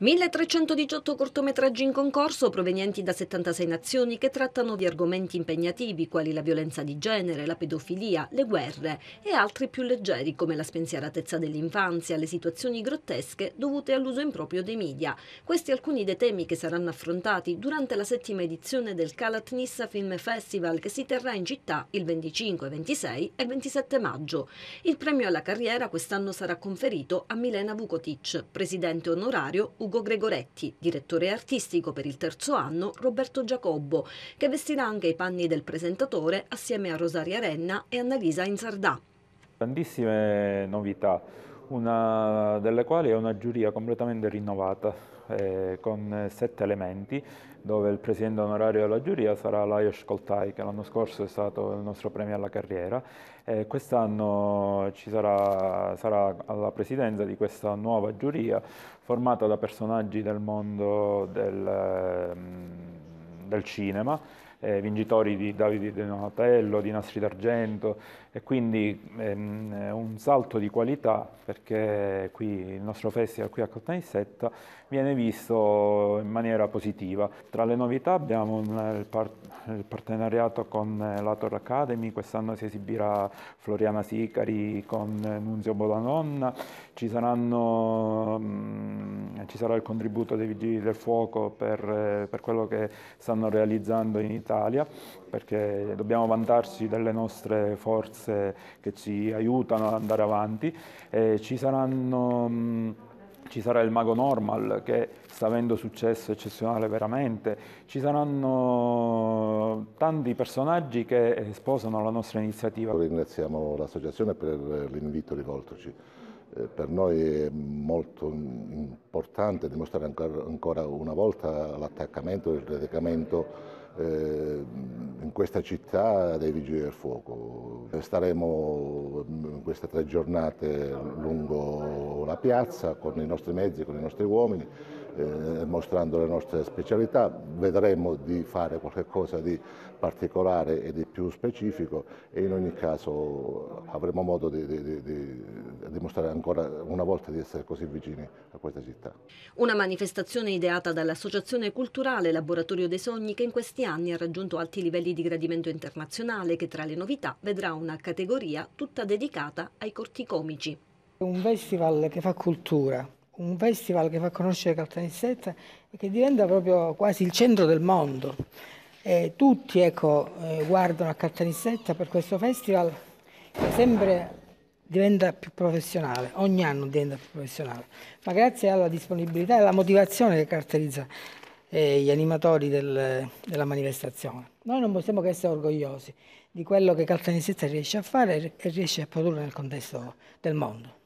1318 cortometraggi in concorso provenienti da 76 nazioni che trattano di argomenti impegnativi quali la violenza di genere, la pedofilia, le guerre e altri più leggeri come la spensieratezza dell'infanzia, le situazioni grottesche dovute all'uso improprio dei media. Questi alcuni dei temi che saranno affrontati durante la settima edizione del Calat Nissa Film Festival che si terrà in città il 25, 26 e 27 maggio. Il premio alla carriera quest'anno sarà conferito a Milena Vukotic, presidente onorario Ugo Ugo Gregoretti, direttore artistico per il terzo anno Roberto Giacobbo, che vestirà anche i panni del presentatore assieme a Rosaria Renna e Annalisa Inzardà. Grandissime novità, una delle quali è una giuria completamente rinnovata eh, con sette elementi dove il presidente onorario della giuria sarà Lajos Koltai che l'anno scorso è stato il nostro premio alla carriera eh, quest'anno sarà, sarà alla presidenza di questa nuova giuria formata da personaggi del mondo del, mm, del cinema eh, vingitori di Davide De Donatello, di Nastri d'Argento e quindi ehm, un salto di qualità perché qui il nostro festival qui a Caltanissetta viene visto in maniera positiva. Tra le novità abbiamo il, par il partenariato con eh, la Torre Academy, quest'anno si esibirà Floriana Sicari con eh, Nunzio Bolanonna, ci, saranno, mh, mm, ci sarà il contributo dei Vigili del Fuoco per, eh, per quello che stanno realizzando in Italia Italia perché dobbiamo vantarci delle nostre forze che ci aiutano ad andare avanti. Eh, ci, saranno, ci sarà il Mago Normal che sta avendo successo eccezionale veramente. Ci saranno tanti personaggi che sposano la nostra iniziativa. Ringraziamo l'associazione per l'invito rivoltoci eh, per noi è molto importante dimostrare ancora una volta l'attaccamento e il radicamento eh, in questa città dei Vigili del Fuoco. Staremo mm, in queste tre giornate lungo la piazza con i nostri mezzi, con i nostri uomini, eh, mostrando le nostre specialità. Vedremo di fare qualcosa di particolare e di più specifico e in ogni caso avremo modo di, di, di dimostrare ancora una volta di essere così vicini a questa città. Una manifestazione ideata dall'Associazione Culturale Laboratorio dei Sogni che in questi anni ha raggiunto alti livelli di gradimento internazionale che tra le novità vedrà una categoria tutta dedicata ai corti corticomici. Un festival che fa cultura, un festival che fa conoscere Caltanissetta e che diventa proprio quasi il centro del mondo. E tutti ecco, eh, guardano a Caltanissetta per questo festival sempre diventa più professionale, ogni anno diventa più professionale, ma grazie alla disponibilità e alla motivazione che caratterizza eh, gli animatori del, della manifestazione. Noi non possiamo che essere orgogliosi di quello che Caltanissetta riesce a fare e riesce a produrre nel contesto del mondo.